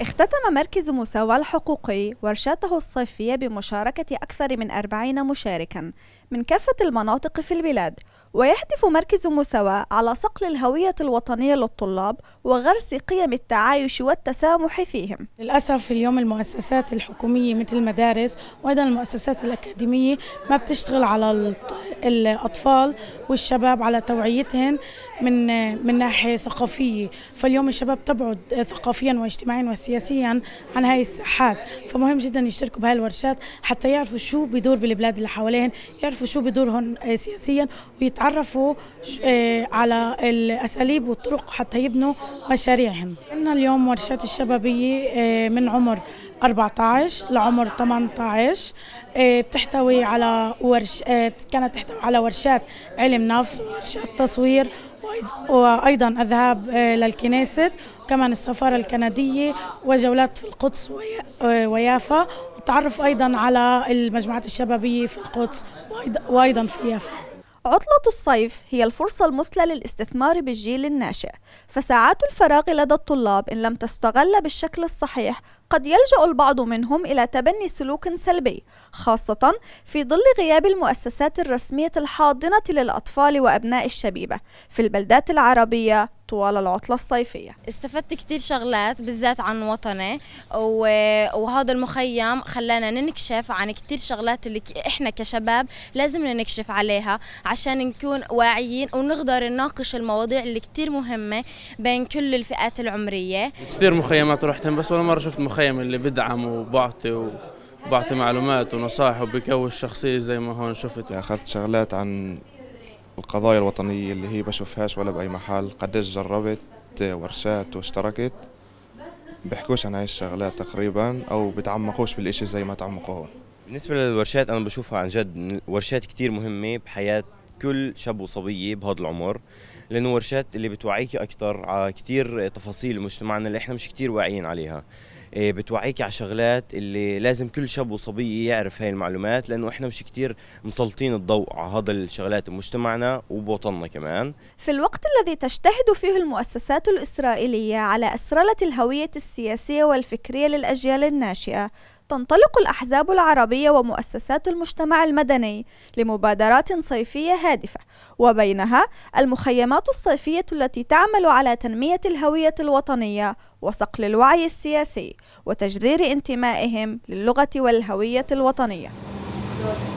اختتم مركز مساواة الحقوقي ورشاته الصيفية بمشاركة أكثر من أربعين مشاركا من كافة المناطق في البلاد ويهدف مركز مساواة على صقل الهوية الوطنية للطلاب وغرس قيم التعايش والتسامح فيهم للأسف اليوم المؤسسات الحكومية مثل المدارس وأيضا المؤسسات الأكاديمية ما بتشتغل على الأطفال والشباب على توعيتهم من من ناحية ثقافية فاليوم الشباب تبعد ثقافيا واجتماعيا وسياسيا عن هاي الساحات فمهم جدا يشتركوا بهاي الورشات حتى يعرفوا شو بدور بالبلاد اللي حواليهم يعرفوا شو بدورهم سياسيا ويتعرفوا آه، على الأساليب والطرق حتى يبنوا مشاريعهم عندنا اليوم ورشات الشبابية آه، من عمر 14 لعمر 18 إيه، بتحتوي على ورش إيه، كانت تحتوي على ورشات علم نفس وورشات تصوير وأيضا الذهاب إيه، للكنيسة وكمان السفارة الكندية وجولات في القدس ويافا والتعرف أيضا على المجموعات الشبابية في القدس وأيضا في يافا عطلة الصيف هي الفرصة المثلى للاستثمار بالجيل الناشئ، فساعات الفراغ لدى الطلاب إن لم تستغل بالشكل الصحيح قد يلجأ البعض منهم إلى تبني سلوك سلبي، خاصة في ظل غياب المؤسسات الرسمية الحاضنة للأطفال وأبناء الشبيبة في البلدات العربية طوال العطلة الصيفية استفدت كتير شغلات بالذات عن وطني وهذا المخيم خلانا ننكشف عن كتير شغلات اللي احنا كشباب لازم ننكشف عليها عشان نكون واعيين ونقدر نناقش المواضيع اللي كتير مهمة بين كل الفئات العمرية كتير مخيمات رحتهم بس ولا مرة شفت مخيم اللي بدعم وبعطي و... بعطي معلومات ونصائح وبقوي الشخصية زي ما هون شفت أخذت شغلات عن القضايا الوطنية اللي هي بشوفهاش ولا بأي محل قديش جربت ورشات واشتركت بحكوش عن هاي الشغلات تقريبا أو بتعمقوش بالإشي زي ما تعمقوا هون بالنسبة للورشات أنا بشوفها عن جد ورشات كتير مهمة بحياة كل شاب وصبية بهذا العمر لأنه ورشات اللي بتوعيك أكثر على آه، كتير تفاصيل مجتمعنا اللي إحنا مش كتير واعيين عليها آه، بتوعيك على شغلات اللي لازم كل شاب وصبيه يعرف هاي المعلومات لانه احنا مش كتير مسلطين الضوء على هذا الشغلات بمجتمعنا وبوطننا كمان في الوقت الذي تجتهد فيه المؤسسات الاسرائيليه على اسرله الهويه السياسيه والفكريه للاجيال الناشئه تنطلق الأحزاب العربية ومؤسسات المجتمع المدني لمبادرات صيفية هادفة وبينها المخيمات الصيفية التي تعمل على تنمية الهوية الوطنية وصقل الوعي السياسي وتجذير انتمائهم للغة والهوية الوطنية